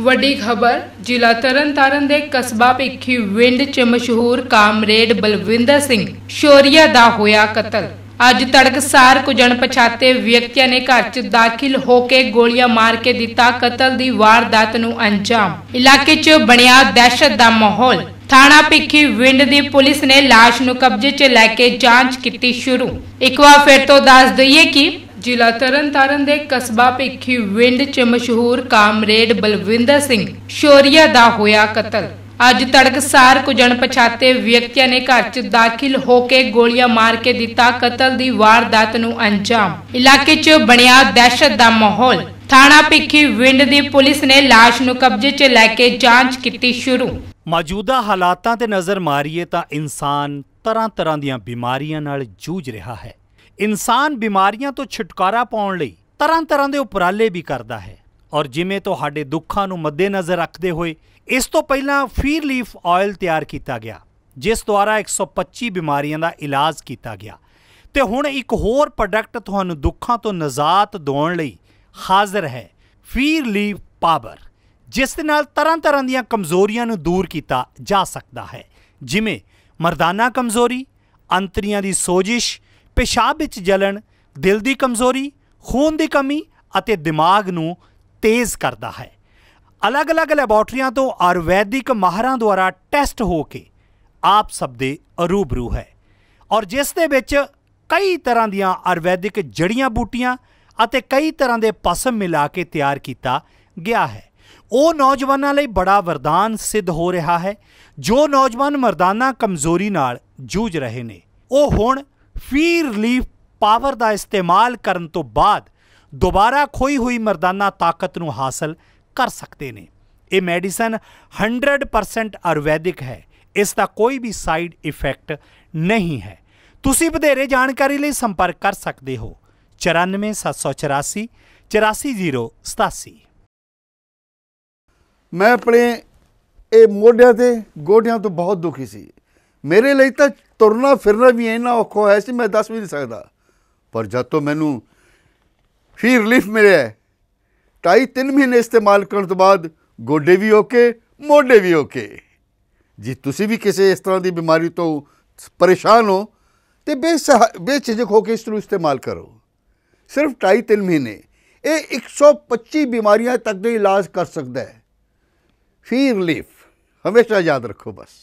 ਵੱਡੀ ਖਬਰ ਜ਼ਿਲ੍ਹਾ ਤਰਨਤਾਰਨ ਦੇ ਕਸਬਾ ਭਿੱਖੀ ਵਿੰਡ 'ਚ ਮਸ਼ਹੂਰ ਕਾਮਰੇਡ ਬਲਵਿੰਦਰ ਸਿੰਘ ਸ਼ੋਰੀਆ ਦਾ ਹੋਇਆ ਕਤਲ ਅੱਜ ਤੜਕਸਾਰ ਕੁਝ ਪਛਾਤੇ ਵਿਅਕਤੀਆਂ ਨੇ ਘਰ 'ਚ ਦਾਖਲ ਹੋ ਕੇ ਗੋਲੀਆਂ ਮਾਰ ਕੇ ਦਿੱਤਾ ਕਤਲ ਦੀ ਵਾਰਦਾਤ ਨੂੰ ਅੰਜਾਮ ਇਲਾਕੇ 'ਚ ਬਣਿਆ ਦਹਿਸ਼ਤ ਦਾ ਮਾਹੌਲ ਥਾਣਾ ਭਿੱਖੀ ਵਿੰਡ ਦੀ ਪੁਲਿਸ ਨੇ ਲਾਸ਼ ਨੂੰ ਕਬਜ਼ੇ 'ਚ ਲੈ ਕੇ ਜਾਂਚ ਕੀਤੀ ਸ਼ੁਰੂ ਇੱਕ ਵਾਰ ਫਿਰ ਤੋਂ ਦੱਸ ਦਈਏ ਕਿ ਜ਼ਿਲ੍ਹਾ ਤਰਨਤਾਰਨ ਦੇ ਕਸਬਾ ਭਿੱਖੀ ਵਿੰਡ 'ਚ ਮਸ਼ਹੂਰ ਕਾਮਰੇਡ ਬਲਵਿੰਦਰ ਸਿੰਘ ਸ਼ੋਰੀਆ ਦਾ ਹੋਇਆ ਕਤਲ ਅੱਜ ਤੜਕਸਾਰ ਕੁਝ ਪਛਾਤੇ ਵਿਅਕਤੀਆਂ ਨੇ ਘਰ 'ਚ ਦਾਖਲ ਹੋ ਕੇ ਗੋਲੀਆਂ ਮਾਰ ਕੇ ਦਿੱਤਾ ਕਤਲ ਦੀ ਵਾਰਦਾਤ ਨੂੰ ਅੰਜਾਮ ਇਲਾਕੇ 'ਚ ਬਣਿਆ ਦਹਿਸ਼ਤ ਦਾ ਮਾਹੌਲ ਥਾਣਾ ਭਿੱਖੀ ਵਿੰਡ ਦੀ ਪੁਲਿਸ ਨੇ ਲਾਸ਼ ਨੂੰ ਕਬਜ਼ੇ 'ਚ ਲੈ ਕੇ ਜਾਂਚ ਕੀਤੀ ਸ਼ੁਰੂ ਮੌਜੂਦਾ ਹਾਲਾਤਾਂ ਤੇ ਨਜ਼ਰ ਮਾਰੀਏ ਤਾਂ ਇਨਸਾਨ ਤਰ੍ਹਾਂ ਤਰ੍ਹਾਂ ਦੀਆਂ ਬਿਮਾਰੀਆਂ ਨਾਲ ਜੂਝ ਰਿਹਾ ਹੈ ਇਨਸਾਨ ਬਿਮਾਰੀਆਂ ਤੋਂ ਛੁਟਕਾਰਾ ਪਾਉਣ ਲਈ ਤਰ੍ਹਾਂ-ਤਰ੍ਹਾਂ ਦੇ ਉਪਰਾਲੇ ਵੀ ਕਰਦਾ ਹੈ ਔਰ ਜਿਵੇਂ ਤੁਹਾਡੇ ਦੁੱਖਾਂ ਨੂੰ ਮੱਦੇਨਜ਼ਰ ਰੱਖਦੇ ਹੋਏ ਇਸ ਤੋਂ ਪਹਿਲਾਂ ਫੀਰ ਲੀਫ ਆਇਲ ਤਿਆਰ ਕੀਤਾ ਗਿਆ ਜਿਸ ਦੁਆਰਾ 125 ਬਿਮਾਰੀਆਂ ਦਾ ਇਲਾਜ ਕੀਤਾ ਗਿਆ ਤੇ ਹੁਣ ਇੱਕ ਹੋਰ ਪ੍ਰੋਡਕਟ ਤੁਹਾਨੂੰ ਦੁੱਖਾਂ ਤੋਂ ਨਜ਼ਾਤ ਦਿਵਾਉਣ ਲਈ ਹਾਜ਼ਰ ਹੈ ਫੀਰ ਲੀਫ ਪਾਵਰ ਜਿਸ ਦੇ ਨਾਲ ਤਰ੍ਹਾਂ-ਤਰ੍ਹਾਂ ਦੀਆਂ ਕਮਜ਼ੋਰੀਆਂ ਨੂੰ ਦੂਰ ਕੀਤਾ ਜਾ ਸਕਦਾ ਹੈ ਜਿਵੇਂ ਮਰਦਾਨਾ ਕਮਜ਼ੋਰੀ ਅੰਤਰੀਆਂ ਦੀ ਸੋਜਿਸ਼ ਪਿਸ਼ਾਬ ਵਿੱਚ ਜਲਣ ਦਿਲ ਦੀ ਕਮਜ਼ੋਰੀ ਖੂਨ ਦੀ ਕਮੀ ਅਤੇ ਦਿਮਾਗ ਨੂੰ ਤੇਜ਼ ਕਰਦਾ ਹੈ ਅਲੱਗ-ਅਲੱਗ ਲੈਬੋਰਟਰੀਆਂ ਤੋਂ ਆਯੁਰਵੈਦਿਕ ਮਾਹਰਾਂ ਦੁਆਰਾ ਟੈਸਟ ਹੋ ਕੇ ਆਪ ਸਭ ਦੇ ਅਰੂਬਰੂ ਹੈ ਔਰ ਜਿਸ ਦੇ ਵਿੱਚ ਕਈ ਤਰ੍ਹਾਂ ਦੀਆਂ ਆਯੁਰਵੈਦਿਕ ਜੜੀਆਂ ਬੂਟੀਆਂ ਅਤੇ ਕਈ ਤਰ੍ਹਾਂ ਦੇ ਪਸਮ ਮਿਲਾ ਕੇ ਤਿਆਰ ਕੀਤਾ ਗਿਆ ਹੈ ਉਹ ਨੌਜਵਾਨਾਂ ਲਈ ਬੜਾ ਵਰਦਾਨ ਸਿੱਧ ਹੋ ਰਿਹਾ ਹੈ ਜੋ ਨੌਜਵਾਨ ਮਰਦਾਨਾ ਕਮਜ਼ੋਰੀ ਨਾਲ ਜੂਝ ਰਹੇ ਨੇ ਉਹ ਹੁਣ ਫੀ ਰਿਲੀਫ ਪਾਵਰ ਦਾ ਇਸਤੇਮਾਲ ਕਰਨ ਤੋਂ ਬਾਅਦ ਦੁਬਾਰਾ ਖੋਈ ਹੋਈ ਮਰਦਾਨਾ ਤਾਕਤ ਨੂੰ ਹਾਸਲ ਕਰ ਸਕਦੇ ਨੇ ਇਹ ਮੈਡੀਸਨ 100% ਆਯੁਰਵੈਦਿਕ ਹੈ ਇਸ ਦਾ ਕੋਈ ਵੀ ਸਾਈਡ ਇਫੈਕਟ ਨਹੀਂ ਹੈ ਤੁਸੀਂ ਵਧੇਰੇ ਜਾਣਕਾਰੀ ਲਈ ਸੰਪਰਕ ਕਰ ਸਕਦੇ ਹੋ 94784 84087 ਮੈਂ ਆਪਣੇ ਇਹ ਮੋਢਿਆਂ ਤੇ ਗੋਡਿਆਂ ਤੋਂ ਬਹੁਤ ਦੁਖੀ ਸੀ ਮੇਰੇ ਲਈ ਤਾਂ ਤੁਰਨਾ ਫਿਰਨਾ ਵੀ ਇੰਨਾ ਔਖਾ ਹੈ ਸੀ ਮੈਂ ਦੱਸ ਵੀ ਨਹੀਂ ਸਕਦਾ ਪਰ ਜਦ ਤੋਂ ਮੈਨੂੰ ਫੀ ਰਿਲੀਫ ਮਿਲਿਆ ਟਾਈ 3 ਮਹੀਨੇ ਇਸਤੇਮਾਲ ਕਰਨ ਤੋਂ ਬਾਅਦ ਗੋਡੇ ਵੀ ਓਕੇ ਮੋਢੇ ਵੀ ਓਕੇ ਜੀ ਤੁਸੀਂ ਵੀ ਕਿਸੇ ਇਸ ਤਰ੍ਹਾਂ ਦੀ ਬਿਮਾਰੀ ਤੋਂ ਪਰੇਸ਼ਾਨ ਹੋ ਤੇ ਬੇਸ ਬੇਝਿਜਕ ਹੋ ਕੇ ਇਸ ਨੂੰ ਇਸਤੇਮਾਲ ਕਰੋ ਸਿਰਫ ਟਾਈ 3 ਮਹੀਨੇ ਇਹ 125 ਬਿਮਾਰੀਆਂ ਤੱਕ ਦੇ ਇਲਾਜ ਕਰ ਸਕਦਾ ਹੈ ਫੀ ਰਿਲੀਫ ਹਮੇਸ਼ਾ ਯਾਦ ਰੱਖੋ ਬਸ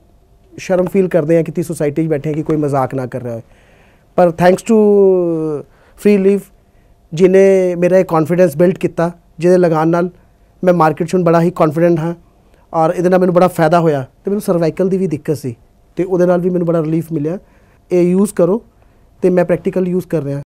ਸ਼ਰਮ ਫੀਲ ਕਰਦੇ ਆ ਕਿ ਤੀ ਸੋਸਾਇਟੀ 'ਚ ਬੈਠੇ ਕਿ ਕੋਈ ਮਜ਼ਾਕ ਨਾ ਕਰ ਰਿਹਾ ਹੋਵੇ ਪਰ ਥੈਂਕਸ ਟੂ ਫ੍ਰੀ ਲੀਵ ਜਿਨੇ ਮੇਰਾ ਇਹ ਕੌਨਫੀਡੈਂਸ ਬਿਲਡ ਕੀਤਾ ਜਿਹਦੇ ਲਗਾਨ ਨਾਲ ਮੈਂ ਮਾਰਕੀਟ 'ਚ ਬੜਾ ਹੀ ਕੌਨਫੀਡੈਂਟ ਹਾਂ ਔਰ ਇਹਦੇ ਨਾਲ ਮੈਨੂੰ ਬੜਾ ਫਾਇਦਾ ਹੋਇਆ ਤੇ ਮੈਨੂੰ ਸਰਵਾਈਕਲ ਦੀ ਵੀ ਦਿੱਕਤ ਸੀ ਤੇ ਉਹਦੇ ਨਾਲ ਵੀ ਮੈਨੂੰ ਬੜਾ ਰਿਲੀਫ ਮਿਲਿਆ ਇਹ ਯੂਜ਼ ਕਰੋ ਤੇ ਮੈਂ ਪ੍ਰੈਕਟੀਕਲ ਯੂਜ਼ ਕਰ ਰਿਹਾ